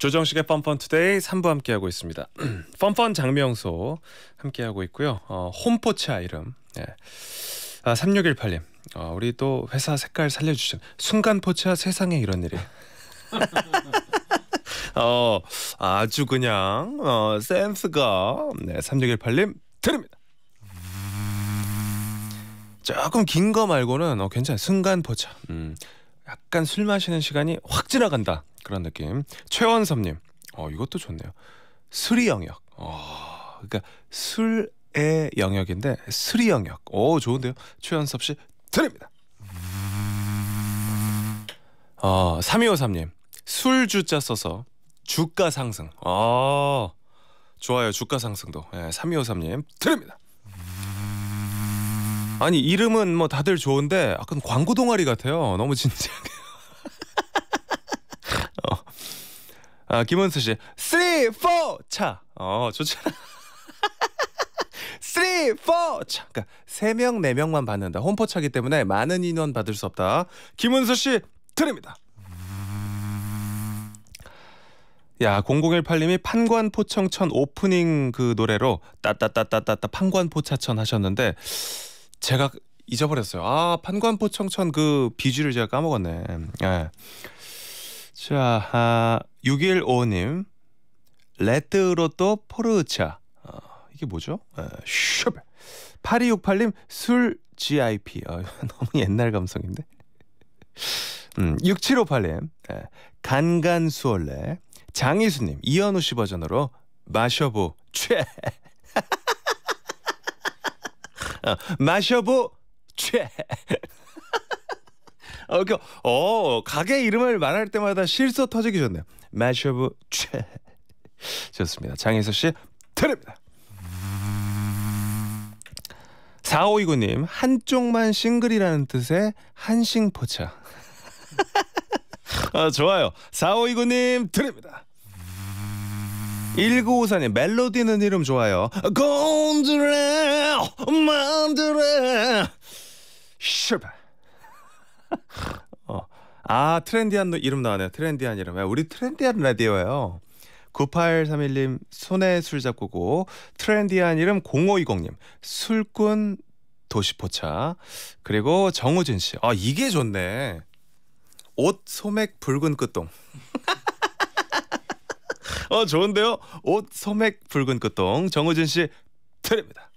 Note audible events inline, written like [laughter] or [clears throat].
조정식의 뻔뻔 투데이 3부 함께하고 있습니다. 뻔뻔 [clears throat] 장명소 함께하고 있고요. 어, 홈포츠 아이름. 예. 아, 3618님. 어, 우리 또 회사 색깔 살려주신 순간 포차 세상에 이런 일이. [laughs] 어, 아주 그냥 어, 센스가 네, 3618님 드립니다. 조금 긴 거 말고는 어, 괜찮아. 순간 포차. 음, 약간 술 마시는 시간이 확 지나간다. 그런 느낌. 최원섭님, 어 이것도 좋네요. 수리 영역. 어, 그러니까 술의 영역인데 수리 영역. 오 좋은데요. 최원섭 씨 드립니다. 어 3253님 술 주자 써서 주가 상승. 어 좋아요 주가 상승도. 예, 3253님 드립니다. 아니 이름은 뭐 다들 좋은데 약간 광고 동아리 같아요. 너무 진지하게. 아, 김원수 씨, 3, 4, 차. 어, 좋잖아. 3, 4, 차. 그러니까 3명, 4명만 받는다. 홈포차기 때문에 많은 인원 받을 수 없다. 김은수 씨, 드립니다. 야, 0018님이 판관포청천 오프닝 그 노래로 따따따따따따 판관포차천 하셨는데 제가 잊어버렸어요. 아, 판관포청천 그 비주를 제가 까먹었네. 예. 자, 아, 6155님 레트로또 포르차 어, 이게 뭐죠? 어, 슈 8268님 술 GIP 어, 너무 옛날 감성인데 음, 6758님 에, 간간수월래 장희수님 이현우 씨 버전으로 마셔보 최 [laughs] 어, 마셔보 최 [laughs] 어, 그, 어, 가게 이름을 말할 때마다 실수 터지기 좋네요. 마셔브 최. 좋습니다. 장혜서 씨 드립니다. 4529님 한쪽만 싱글이라는 뜻의 한싱포차 [laughs] 아, 좋아요 4529님 드립니다 1954님 멜로디는 이름 좋아요 건드레 만드레 실패 아 트렌디한 이름 나왔네요. 트렌디한 이름. 아, 우리 트렌디한 라디오예요. 9831님 손에 술 잡고고 트렌디한 이름 0520님 술꾼 도시포차 그리고 정우진 씨. 아 이게 좋네. 옷 소맥 붉은 끝동. [laughs] 어 좋은데요. 옷 소맥 붉은 끝동 정우진 씨 드립니다.